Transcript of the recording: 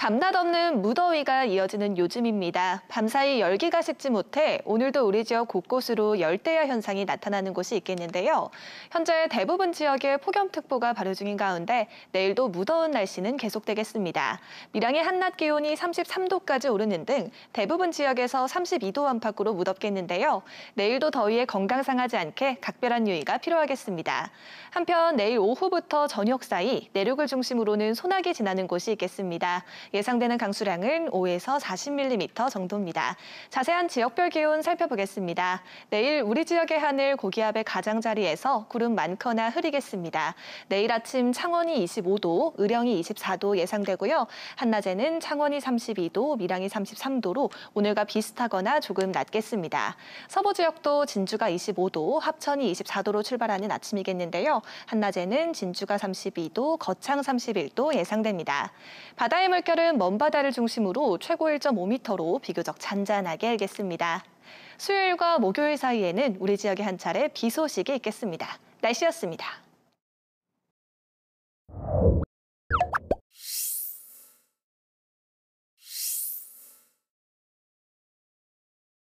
밤낮 없는 무더위가 이어지는 요즘입니다. 밤사이 열기가 식지 못해 오늘도 우리 지역 곳곳으로 열대야 현상이 나타나는 곳이 있겠는데요. 현재 대부분 지역에 폭염특보가 발효 중인 가운데 내일도 무더운 날씨는 계속되겠습니다. 미량의 한낮 기온이 33도까지 오르는 등 대부분 지역에서 32도 안팎으로 무덥겠는데요. 내일도 더위에 건강 상하지 않게 각별한 유의가 필요하겠습니다. 한편 내일 오후부터 저녁 사이 내륙을 중심으로는 소나기 지나는 곳이 있겠습니다. 예상되는 강수량은 5에서 40mm 정도입니다. 자세한 지역별 기온 살펴보겠습니다. 내일 우리 지역의 하늘 고기압의 가장자리에서 구름 많거나 흐리겠습니다. 내일 아침 창원이 25도, 의령이 24도 예상되고요. 한낮에는 창원이 32도, 밀양이 33도로 오늘과 비슷하거나 조금 낮겠습니다. 서부 지역도 진주가 25도, 합천이 24도로 출발하는 아침이겠는데요. 한낮에는 진주가 32도, 거창 31도 예상됩니다. 바다의 물결은 서울은 먼바다를 중심으로 최고 1.5m로 비교적 잔잔하게 알겠습니다 수요일과 목요일 사이에는 우리 지역에 한 차례 비 소식이 있겠습니다. 날씨였습니다.